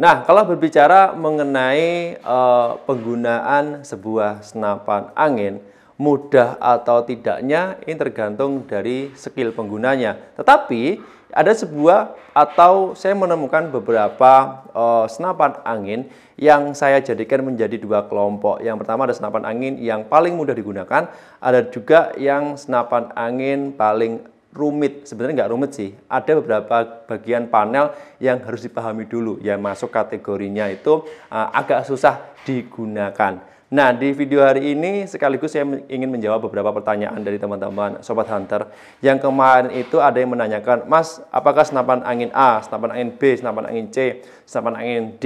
Nah, kalau berbicara mengenai e, penggunaan sebuah senapan angin, mudah atau tidaknya ini tergantung dari skill penggunanya. Tetapi ada sebuah atau saya menemukan beberapa e, senapan angin yang saya jadikan menjadi dua kelompok. Yang pertama ada senapan angin yang paling mudah digunakan, ada juga yang senapan angin paling rumit. Sebenarnya nggak rumit sih. Ada beberapa bagian panel yang harus dipahami dulu. Ya masuk kategorinya itu uh, agak susah digunakan. Nah, di video hari ini sekaligus saya ingin menjawab beberapa pertanyaan dari teman-teman Sobat Hunter. Yang kemarin itu ada yang menanyakan, Mas, apakah senapan angin A, senapan angin B, senapan angin C, senapan angin D,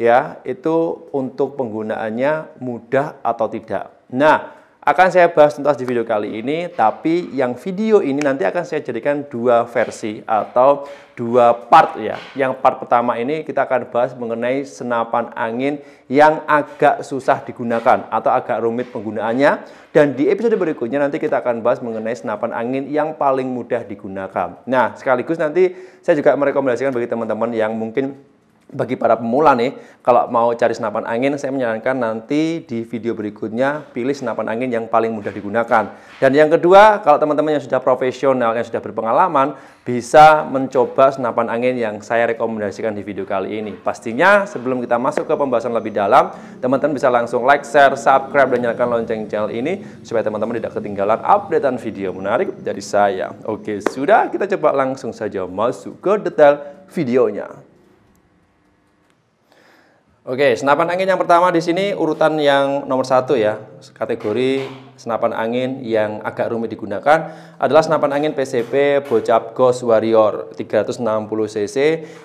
ya, itu untuk penggunaannya mudah atau tidak? Nah, akan saya bahas tuntas di video kali ini, tapi yang video ini nanti akan saya jadikan dua versi atau dua part ya. Yang part pertama ini kita akan bahas mengenai senapan angin yang agak susah digunakan atau agak rumit penggunaannya. Dan di episode berikutnya nanti kita akan bahas mengenai senapan angin yang paling mudah digunakan. Nah, sekaligus nanti saya juga merekomendasikan bagi teman-teman yang mungkin bagi para pemula nih, kalau mau cari senapan angin, saya menyarankan nanti di video berikutnya pilih senapan angin yang paling mudah digunakan. Dan yang kedua, kalau teman-teman yang sudah profesional, yang sudah berpengalaman, bisa mencoba senapan angin yang saya rekomendasikan di video kali ini. Pastinya sebelum kita masuk ke pembahasan lebih dalam, teman-teman bisa langsung like, share, subscribe, dan nyalakan lonceng channel ini supaya teman-teman tidak ketinggalan updatean video menarik dari saya. Oke, sudah kita coba langsung saja masuk ke detail videonya. Oke, senapan angin yang pertama di sini urutan yang nomor satu ya, kategori senapan angin yang agak rumit digunakan adalah senapan angin PCP Bocap Ghost Warrior 360cc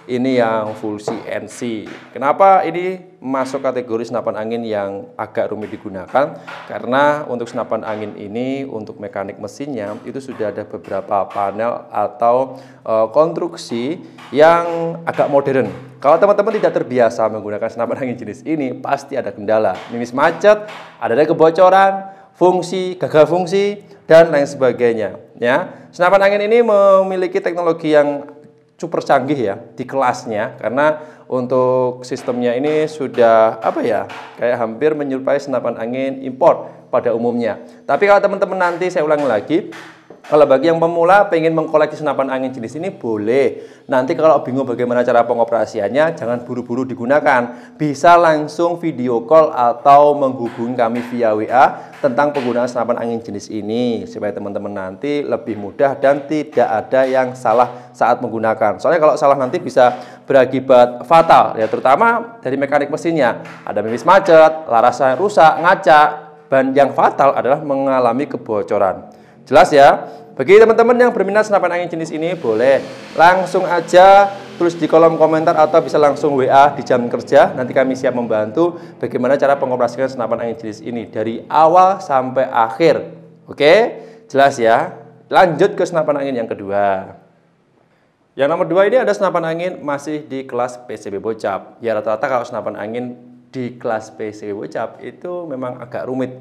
ini yang full CNC kenapa ini masuk kategori senapan angin yang agak rumit digunakan karena untuk senapan angin ini untuk mekanik mesinnya itu sudah ada beberapa panel atau e, konstruksi yang agak modern kalau teman-teman tidak terbiasa menggunakan senapan angin jenis ini pasti ada kendala mimis macet ada, -ada kebocoran fungsi, gagal fungsi, dan lain sebagainya. Ya, senapan angin ini memiliki teknologi yang super canggih ya di kelasnya karena untuk sistemnya ini sudah apa ya kayak hampir menyerupai senapan angin impor pada umumnya. Tapi kalau teman-teman nanti saya ulang lagi kalau bagi yang pemula pengen mengkoleksi senapan angin jenis ini boleh. Nanti kalau bingung bagaimana cara pengoperasiannya, jangan buru-buru digunakan. Bisa langsung video call atau menghubungi kami via WA tentang penggunaan senapan angin jenis ini supaya teman-teman nanti lebih mudah dan tidak ada yang salah saat menggunakan. Soalnya kalau salah nanti bisa berakibat fatal ya terutama dari mekanik mesinnya. Ada mimis macet, larasnya rusak, ngaca, ban yang fatal adalah mengalami kebocoran. Jelas ya? Bagi teman-teman yang berminat senapan angin jenis ini boleh langsung aja tulis di kolom komentar atau bisa langsung WA di jam kerja. Nanti kami siap membantu bagaimana cara pengoperasikan senapan angin jenis ini dari awal sampai akhir. Oke? Jelas ya? Lanjut ke senapan angin yang kedua. Yang nomor dua ini ada senapan angin masih di kelas PCB bocap. Ya rata-rata kalau senapan angin di kelas PCB bocap itu memang agak rumit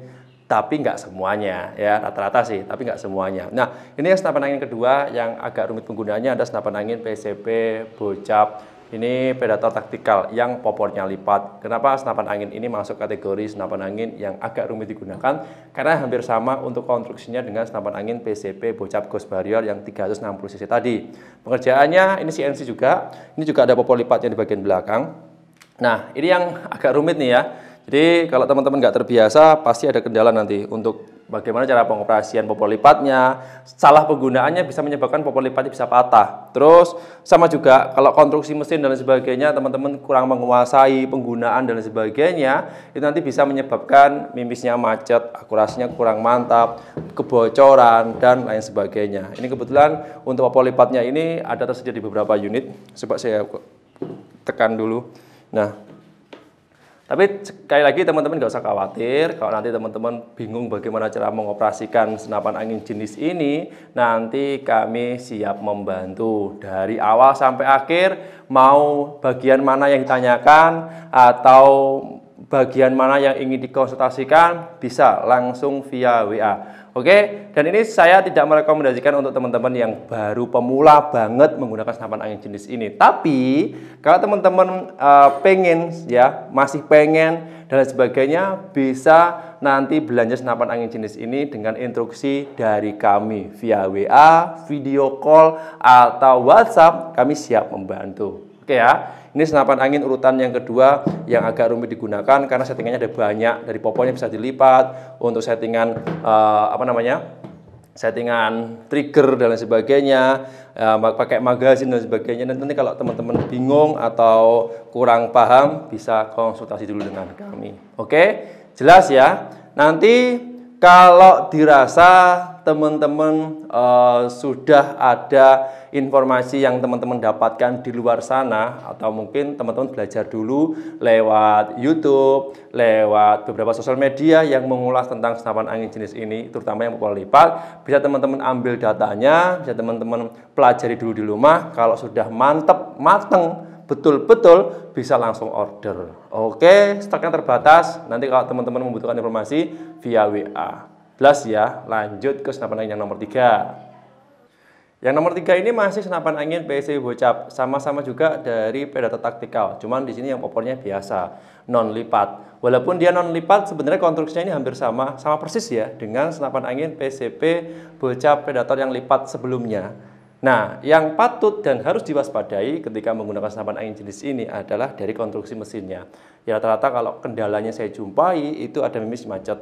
tapi nggak semuanya ya rata-rata sih tapi nggak semuanya nah ini yang senapan angin kedua yang agak rumit penggunaannya ada senapan angin PCP bocap ini predator taktikal yang popornya lipat. Kenapa senapan angin ini masuk kategori senapan angin yang agak rumit digunakan? Karena hampir sama untuk konstruksinya dengan senapan angin PCP bocap Ghost Barrier yang 360 cc tadi. Pengerjaannya ini CNC juga. Ini juga ada popor lipatnya di bagian belakang. Nah, ini yang agak rumit nih ya. Jadi kalau teman-teman nggak terbiasa, pasti ada kendala nanti untuk bagaimana cara pengoperasian popor lipatnya. Salah penggunaannya bisa menyebabkan popor lipatnya bisa patah. Terus sama juga kalau konstruksi mesin dan sebagainya, teman-teman kurang menguasai penggunaan dan sebagainya, itu nanti bisa menyebabkan mimisnya macet, akurasinya kurang mantap, kebocoran dan lain sebagainya. Ini kebetulan untuk popor lipatnya ini ada tersedia di beberapa unit. Coba saya tekan dulu. Nah, tapi sekali lagi teman-teman nggak usah khawatir kalau nanti teman-teman bingung bagaimana cara mengoperasikan senapan angin jenis ini, nanti kami siap membantu dari awal sampai akhir mau bagian mana yang ditanyakan atau bagian mana yang ingin dikonsultasikan bisa langsung via WA. Oke, dan ini saya tidak merekomendasikan untuk teman-teman yang baru pemula banget menggunakan senapan angin jenis ini. Tapi kalau teman-teman uh, pengen ya masih pengen dan sebagainya bisa nanti belanja senapan angin jenis ini dengan instruksi dari kami via WA, video call atau WhatsApp. Kami siap membantu. Oke ya. Ini senapan angin urutan yang kedua yang agak rumit digunakan karena settingannya ada banyak. Dari poponya bisa dilipat untuk settingan uh, apa namanya? settingan trigger dan lain sebagainya, ya, pakai magazine dan sebagainya. Dan nanti kalau teman-teman bingung atau kurang paham bisa konsultasi dulu dengan kami. Oke, jelas ya. Nanti kalau dirasa teman-teman uh, sudah ada informasi yang teman-teman dapatkan di luar sana atau mungkin teman-teman belajar dulu lewat YouTube, lewat beberapa sosial media yang mengulas tentang senapan angin jenis ini, terutama yang pola lipat, bisa teman-teman ambil datanya, bisa teman-teman pelajari dulu di rumah. Kalau sudah mantep, mateng, betul-betul bisa langsung order. Oke, stoknya terbatas. Nanti kalau teman-teman membutuhkan informasi via WA ya. Lanjut ke senapan angin yang nomor 3. Yang nomor 3 ini masih senapan angin PSC Bocap, sama-sama juga dari Predator Tactical. Cuman di sini yang popornya biasa, non lipat. Walaupun dia non lipat, sebenarnya konstruksinya ini hampir sama, sama persis ya dengan senapan angin PCP Bocap Predator yang lipat sebelumnya. Nah, yang patut dan harus diwaspadai ketika menggunakan senapan angin jenis ini adalah dari konstruksi mesinnya. Ya rata-rata kalau kendalanya saya jumpai itu ada mimis macet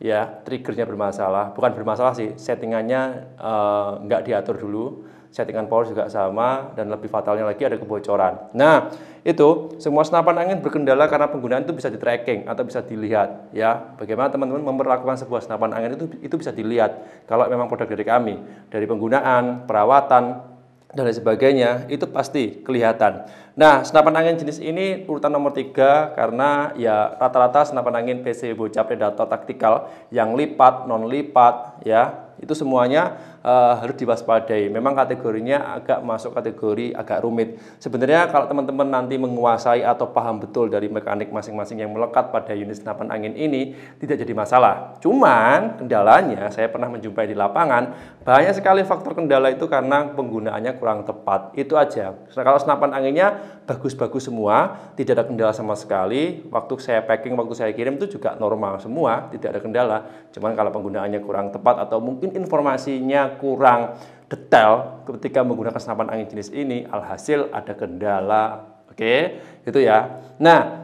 ya triggernya bermasalah bukan bermasalah sih settingannya uh, diatur dulu settingan power juga sama dan lebih fatalnya lagi ada kebocoran nah itu semua senapan angin berkendala karena penggunaan itu bisa di tracking atau bisa dilihat ya bagaimana teman-teman memperlakukan sebuah senapan angin itu itu bisa dilihat kalau memang produk dari kami dari penggunaan perawatan dan lain sebagainya itu pasti kelihatan. Nah, senapan angin jenis ini urutan nomor tiga karena ya rata-rata senapan angin PC bocah predator taktikal yang lipat, non lipat ya, itu semuanya uh, harus diwaspadai. Memang kategorinya agak masuk kategori agak rumit. Sebenarnya kalau teman-teman nanti menguasai atau paham betul dari mekanik masing-masing yang melekat pada unit senapan angin ini tidak jadi masalah. Cuman kendalanya saya pernah menjumpai di lapangan banyak sekali faktor kendala itu karena penggunaannya kurang tepat. Itu aja. Nah, kalau senapan anginnya bagus-bagus semua, tidak ada kendala sama sekali. Waktu saya packing, waktu saya kirim itu juga normal semua, tidak ada kendala. Cuman kalau penggunaannya kurang tepat atau mungkin informasinya kurang detail ketika menggunakan senapan angin jenis ini, alhasil ada kendala. Oke, okay? gitu ya. Nah,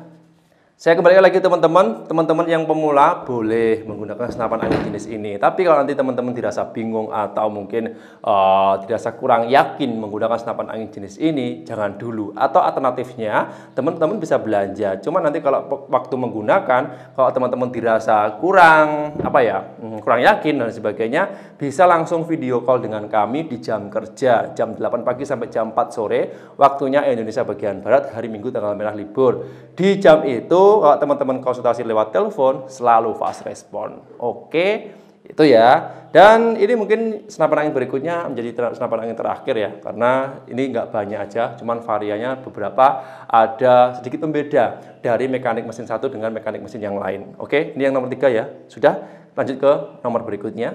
saya kembali lagi teman-teman, teman-teman yang pemula boleh menggunakan senapan angin jenis ini. Tapi kalau nanti teman-teman dirasa bingung atau mungkin uh, dirasa kurang yakin menggunakan senapan angin jenis ini, jangan dulu. Atau alternatifnya, teman-teman bisa belanja. Cuma nanti kalau waktu menggunakan, kalau teman-teman dirasa kurang apa ya, hmm, kurang yakin dan sebagainya, bisa langsung video call dengan kami di jam kerja, jam 8 pagi sampai jam 4 sore, waktunya Indonesia bagian barat hari Minggu tanggal merah libur. Di jam itu kalau teman-teman konsultasi lewat telepon selalu fast respon. Oke, itu ya. Dan ini mungkin senapan angin berikutnya menjadi senapan angin terakhir ya, karena ini nggak banyak aja, cuman variannya beberapa ada sedikit pembeda dari mekanik mesin satu dengan mekanik mesin yang lain. Oke, ini yang nomor tiga ya. Sudah, lanjut ke nomor berikutnya.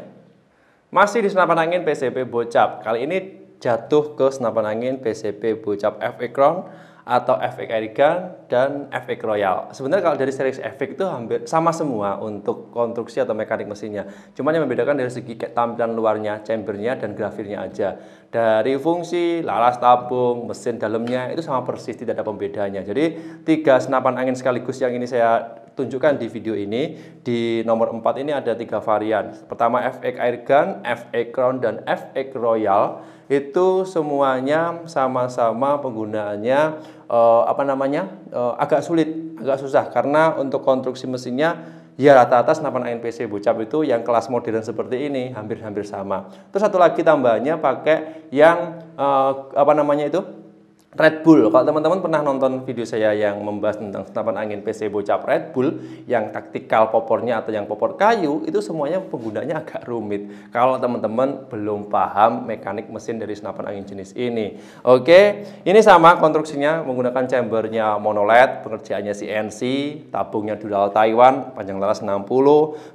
Masih di senapan angin PCP bocap. Kali ini jatuh ke senapan angin PCP bocap F Crown atau efek Erika dan efek Royal. Sebenarnya kalau dari series efek itu hampir sama semua untuk konstruksi atau mekanik mesinnya. Cuman yang membedakan dari segi tampilan luarnya, chambernya dan grafirnya aja. Dari fungsi, laras tabung, mesin dalamnya itu sama persis tidak ada pembedanya. Jadi tiga senapan angin sekaligus yang ini saya tunjukkan di video ini. Di nomor 4 ini ada tiga varian. Pertama FX Airgun, FX Crown, dan FX Royal. Itu semuanya sama-sama penggunaannya eh, apa namanya eh, agak sulit, agak susah. Karena untuk konstruksi mesinnya ya rata-rata senapan ANPC bocap itu yang kelas modern seperti ini hampir-hampir sama. Terus satu lagi tambahannya pakai yang eh, apa namanya itu Red Bull. Kalau teman-teman pernah nonton video saya yang membahas tentang senapan angin PC bocap Red Bull yang taktikal popornya atau yang popor kayu itu semuanya penggunanya agak rumit. Kalau teman-teman belum paham mekanik mesin dari senapan angin jenis ini. Oke, ini sama konstruksinya menggunakan chambernya monoled, pengerjaannya CNC, tabungnya dural Taiwan, panjang laras 60,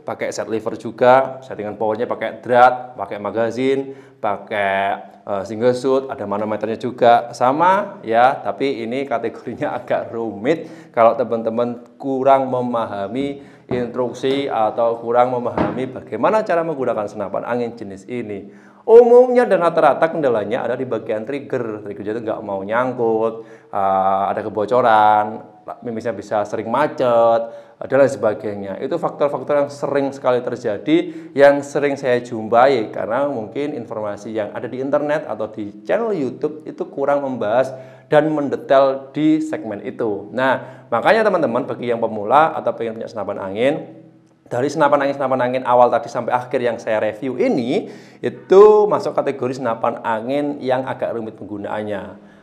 pakai set lever juga, settingan powernya pakai drat, pakai magazine pakai uh, single suit, ada manometernya juga sama ya, tapi ini kategorinya agak rumit kalau teman-teman kurang memahami instruksi atau kurang memahami bagaimana cara menggunakan senapan angin jenis ini. Umumnya dan rata-rata kendalanya ada di bagian trigger. Trigger itu nggak mau nyangkut, eh, ada kebocoran, misalnya bisa sering macet dan lain sebagainya. Itu faktor-faktor yang sering sekali terjadi, yang sering saya jumpai karena mungkin informasi yang ada di internet atau di channel YouTube itu kurang membahas dan mendetail di segmen itu. Nah, makanya teman-teman bagi yang pemula atau pengen punya senapan angin, dari senapan angin senapan angin awal tadi sampai akhir yang saya review ini itu masuk kategori senapan angin yang agak rumit penggunaannya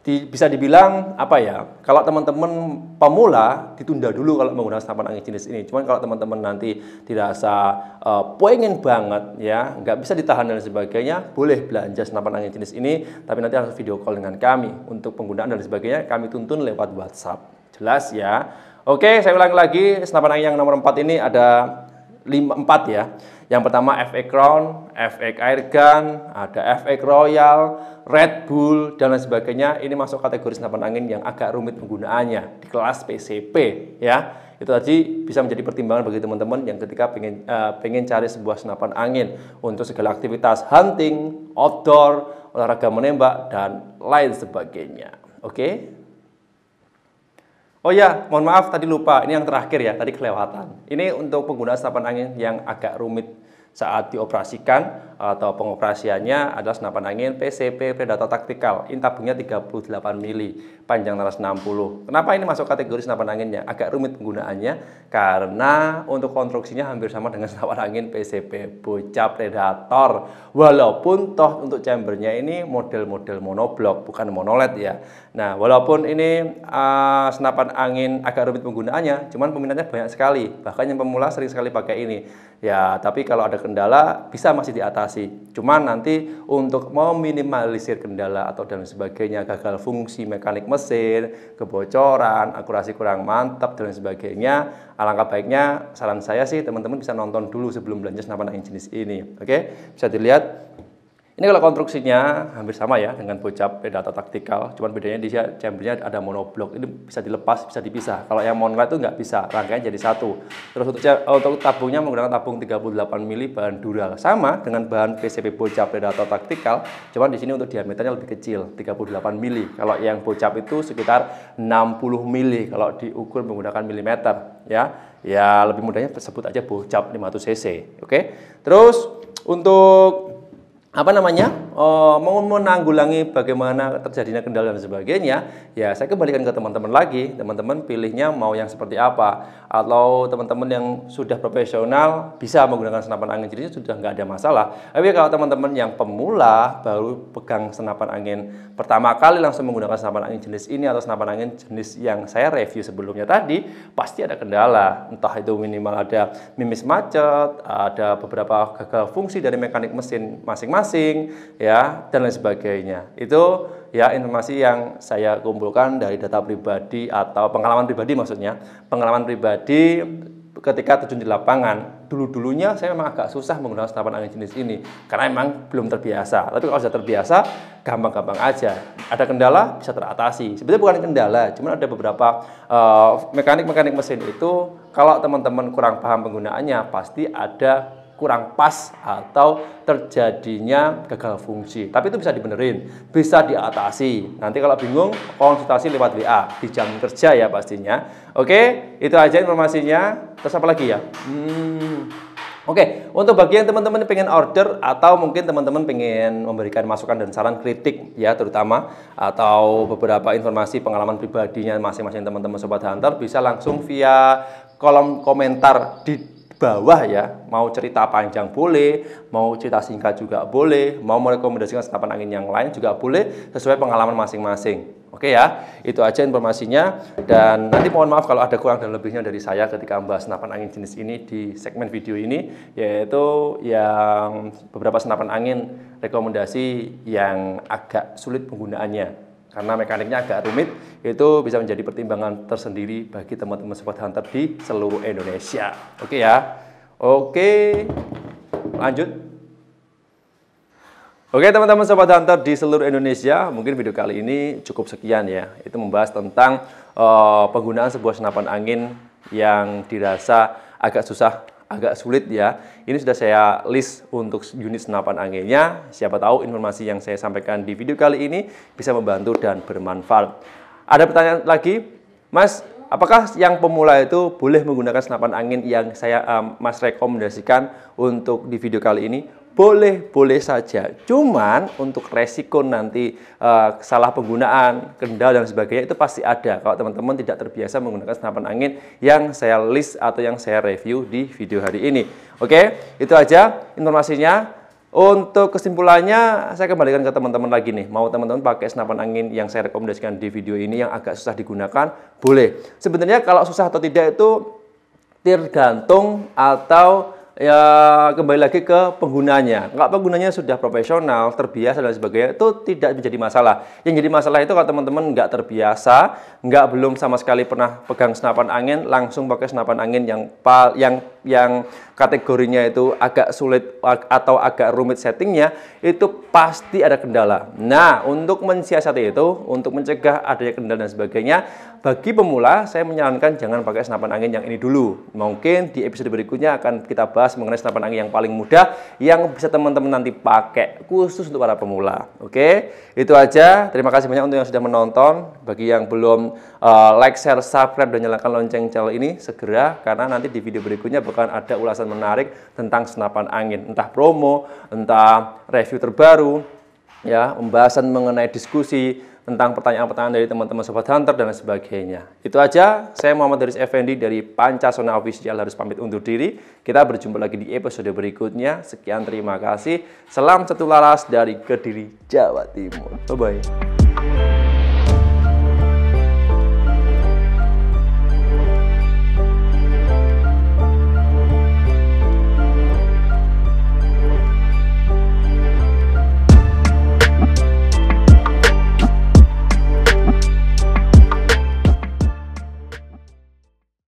di, bisa dibilang apa ya? Kalau teman-teman pemula ditunda dulu kalau menggunakan senapan angin jenis ini. Cuman kalau teman-teman nanti dirasa uh, pengen banget ya, nggak bisa ditahan dan sebagainya, boleh belanja senapan angin jenis ini. Tapi nanti harus video call dengan kami untuk penggunaan dan sebagainya. Kami tuntun lewat WhatsApp. Jelas ya. Oke, saya ulang lagi senapan angin yang nomor 4 ini ada 5, 4 ya. Yang pertama FA Crown, FA Air Gun, ada FA Royal, Red Bull, dan lain sebagainya. Ini masuk kategori senapan angin yang agak rumit penggunaannya di kelas PCP ya itu tadi bisa menjadi pertimbangan bagi teman-teman yang ketika pengen uh, eh, pengen cari sebuah senapan angin untuk segala aktivitas hunting, outdoor, olahraga menembak dan lain sebagainya. Oke? Okay? Oh ya, mohon maaf tadi lupa. Ini yang terakhir ya, tadi kelewatan. Ini untuk pengguna senapan angin yang agak rumit saat dioperasikan atau pengoperasiannya adalah senapan angin PCP Predator Taktikal. Ini tabungnya 38 mili, panjang naras 60. Kenapa ini masuk kategori senapan anginnya? Agak rumit penggunaannya karena untuk konstruksinya hampir sama dengan senapan angin PCP Bocah Predator. Walaupun toh untuk chambernya ini model-model monoblok, bukan monoled ya. Nah, walaupun ini uh, senapan angin agak rumit penggunaannya, cuman peminatnya banyak sekali. Bahkan yang pemula sering sekali pakai ini. Ya, tapi kalau ada kendala bisa masih di atas investasi. Cuman nanti untuk meminimalisir kendala atau dan sebagainya, gagal fungsi mekanik mesin, kebocoran, akurasi kurang mantap dan sebagainya, alangkah baiknya saran saya sih teman-teman bisa nonton dulu sebelum belanja senapan angin jenis ini. Oke, bisa dilihat ini kalau konstruksinya hampir sama ya dengan bocap eh, data taktikal, cuman bedanya di sini chambernya ada monoblok. Ini bisa dilepas, bisa dipisah. Kalau yang monolith itu nggak bisa, rangkaian jadi satu. Terus untuk, untuk tabungnya menggunakan tabung 38 mili bahan dural. Sama dengan bahan pcb bocap eh, data taktikal, cuman di sini untuk diameternya lebih kecil, 38 mili. Kalau yang bocap itu sekitar 60 mili kalau diukur menggunakan milimeter ya. Ya lebih mudahnya sebut aja bocap 500 cc, oke. Terus untuk apa namanya oh, mau menanggulangi bagaimana terjadinya kendala dan sebagainya ya saya kembalikan ke teman-teman lagi teman-teman pilihnya mau yang seperti apa atau teman-teman yang sudah profesional bisa menggunakan senapan angin jadinya sudah nggak ada masalah tapi kalau teman-teman yang pemula baru pegang senapan angin pertama kali langsung menggunakan senapan angin jenis ini atau senapan angin jenis yang saya review sebelumnya tadi pasti ada kendala entah itu minimal ada mimis macet ada beberapa gagal fungsi dari mekanik mesin masing-masing masing-masing ya dan lain sebagainya. Itu ya informasi yang saya kumpulkan dari data pribadi atau pengalaman pribadi maksudnya. Pengalaman pribadi ketika terjun di lapangan dulu-dulunya saya memang agak susah menggunakan senapan angin jenis ini karena memang belum terbiasa tapi kalau sudah terbiasa gampang-gampang aja ada kendala bisa teratasi sebenarnya bukan kendala cuma ada beberapa uh, eh, mekanik -mekanik mesin itu kalau teman-teman kurang paham penggunaannya pasti ada kurang pas atau terjadinya gagal fungsi. Tapi itu bisa dibenerin, bisa diatasi. Nanti kalau bingung konsultasi lewat WA di jam kerja ya pastinya. Oke, itu aja informasinya. Terus apa lagi ya? Hmm. Oke, untuk bagian teman-teman pengen order atau mungkin teman-teman pengen memberikan masukan dan saran kritik ya terutama atau beberapa informasi pengalaman pribadinya masing-masing teman-teman Sobat Hunter bisa langsung via kolom komentar di bawah ya, mau cerita panjang boleh, mau cerita singkat juga boleh, mau merekomendasikan senapan angin yang lain juga boleh sesuai pengalaman masing-masing. Oke ya, itu aja informasinya dan nanti mohon maaf kalau ada kurang dan lebihnya dari saya ketika membahas senapan angin jenis ini di segmen video ini yaitu yang beberapa senapan angin rekomendasi yang agak sulit penggunaannya karena mekaniknya agak rumit, itu bisa menjadi pertimbangan tersendiri bagi teman-teman sobat hunter di seluruh Indonesia. Oke ya. Oke. Lanjut. Oke teman-teman Sobat Hunter di seluruh Indonesia, mungkin video kali ini cukup sekian ya. Itu membahas tentang uh, penggunaan sebuah senapan angin yang dirasa agak susah agak sulit ya. Ini sudah saya list untuk unit senapan anginnya. Siapa tahu informasi yang saya sampaikan di video kali ini bisa membantu dan bermanfaat. Ada pertanyaan lagi, Mas, apakah yang pemula itu boleh menggunakan senapan angin yang saya um, Mas rekomendasikan untuk di video kali ini? boleh-boleh saja. Cuman untuk resiko nanti uh, salah penggunaan, kendal dan sebagainya itu pasti ada kalau teman-teman tidak terbiasa menggunakan senapan angin yang saya list atau yang saya review di video hari ini. Oke, itu aja informasinya. Untuk kesimpulannya, saya kembalikan ke teman-teman lagi nih. Mau teman-teman pakai senapan angin yang saya rekomendasikan di video ini yang agak susah digunakan, boleh. Sebenarnya kalau susah atau tidak itu tergantung atau ya kembali lagi ke penggunanya. Kalau penggunanya sudah profesional, terbiasa dan sebagainya, itu tidak menjadi masalah. Yang jadi masalah itu kalau teman-teman nggak terbiasa, nggak belum sama sekali pernah pegang senapan angin, langsung pakai senapan angin yang pal, yang yang kategorinya itu agak sulit atau agak rumit settingnya, itu pasti ada kendala. Nah, untuk mensiasati itu, untuk mencegah adanya kendala dan sebagainya, bagi pemula saya menyarankan jangan pakai senapan angin yang ini dulu. Mungkin di episode berikutnya akan kita bahas membahas mengenai senapan angin yang paling mudah yang bisa teman-teman nanti pakai khusus untuk para pemula. Oke, itu aja. Terima kasih banyak untuk yang sudah menonton. Bagi yang belum uh, like, share, subscribe dan nyalakan lonceng channel ini segera karena nanti di video berikutnya bukan ada ulasan menarik tentang senapan angin, entah promo, entah review terbaru ya, pembahasan mengenai diskusi tentang pertanyaan-pertanyaan dari teman-teman Sobat Hunter dan sebagainya. Itu aja, saya Muhammad Haris Effendi dari Pancasona Official harus pamit undur diri. Kita berjumpa lagi di episode berikutnya. Sekian terima kasih. Salam satu laras dari Kediri, Jawa Timur. Bye-bye.